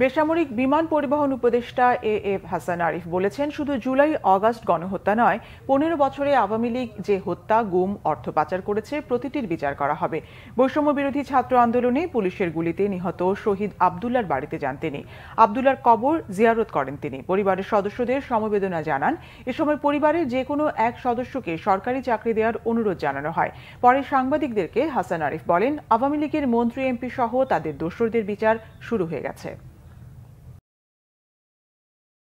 বেসামরিক বিমান পরিবহন উপদেষ্টা এ এফ হাসান আরিফ বলেছেন শুধু জুলাই অগাস্ট গণহত্যা নয় পনেরো বছরে আওয়ামী লীগ যে হত্যা গুম অর্থ পাচার করেছে প্রতিটির বিচার করা হবে বৈষম্য বিরোধী ছাত্র আন্দোলনে পুলিশের গুলিতে নিহত শহীদ আবদুল্লার বাড়িতে যান তিনি আবদুল্লার কবর জিয়ারত করেন তিনি পরিবারের সদস্যদের সমবেদনা জানান এ সময় পরিবারের যে কোনো এক সদস্যকে সরকারি চাকরি দেওয়ার অনুরোধ জানানো হয় পরে সাংবাদিকদেরকে হাসান আরিফ বলেন আওয়ামী লীগের মন্ত্রী এমপি সহ তাদের দোষরদের বিচার শুরু হয়ে গেছে